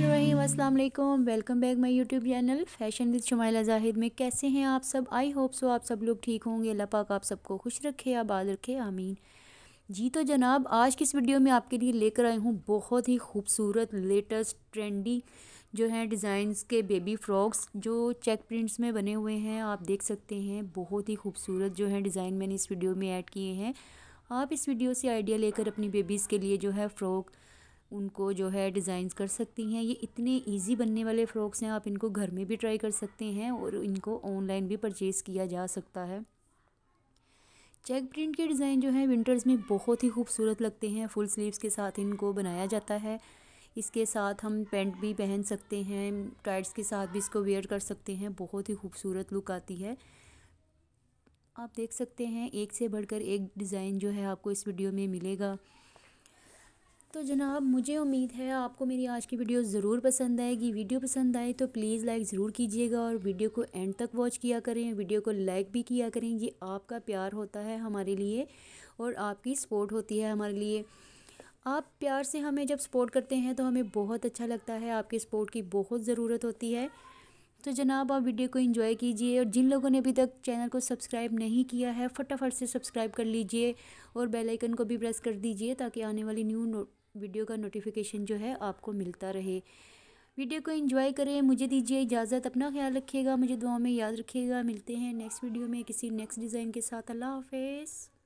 अस्सलाम welcome back my YouTube channel fashion with Shumaila Zahid में कैसे हैं आप सब आई होप सो आप सब लोग ठीक होंगे अल्लाह पाक आप सबको खुश रखे आबाद रखे आमीन जी तो जनाब आज की इस वीडियो में आपके लिए लेकर आई हूँ बहुत ही खूबसूरत लेटेस्ट ट्रेंडी जो हैं डिज़ाइंस के बेबी फ्रॉक्स जो चेक प्रिंट्स में बने हुए हैं आप देख सकते हैं बहुत ही खूबसूरत जो है डिज़ाइन मैंने इस वीडियो में ऐड किए हैं आप इस वीडियो से आइडिया लेकर अपनी बेबीज़ के लिए जो है फ़्रॉक उनको जो है डिज़ाइंस कर सकती हैं ये इतने इजी बनने वाले फ़्रॉक्स हैं आप इनको घर में भी ट्राई कर सकते हैं और इनको ऑनलाइन भी परचेज़ किया जा सकता है चेक प्रिंट के डिज़ाइन जो है विंटर्स में बहुत ही खूबसूरत लगते हैं फुल स्लीव्स के साथ इनको बनाया जाता है इसके साथ हम पेंट भी पहन सकते हैं टाइट्स के साथ भी इसको वेयर कर सकते हैं बहुत ही खूबसूरत लुक आती है आप देख सकते हैं एक से बढ़कर एक डिज़ाइन जो है आपको इस वीडियो में मिलेगा तो जनाब मुझे उम्मीद है आपको मेरी आज की वीडियो ज़रूर पसंद आएगी वीडियो पसंद आए तो प्लीज़ लाइक ज़रूर कीजिएगा और वीडियो को एंड तक वॉच किया करें वीडियो को लाइक भी किया करें ये आपका प्यार होता है हमारे लिए और आपकी सपोर्ट होती है हमारे लिए आप प्यार से हमें जब सपोर्ट करते हैं तो हमें बहुत अच्छा लगता है आपके सपोर्ट की बहुत ज़रूरत होती है तो जनाब आप वीडियो को एंजॉय कीजिए और जिन लोगों ने अभी तक चैनल को सब्सक्राइब नहीं किया है फटाफट से सब्सक्राइब कर लीजिए और बेल आइकन को भी प्रेस कर दीजिए ताकि आने वाली न्यू वीडियो का नोटिफिकेशन जो है आपको मिलता रहे वीडियो को एंजॉय करें मुझे दीजिए इजाज़त अपना ख्याल रखिएगा मुझे दुआ में याद रखिएगा मिलते हैं नेक्स्ट वीडियो में किसी नेक्स्ट डिज़ाइन के साथ अल्लाह हाफिज़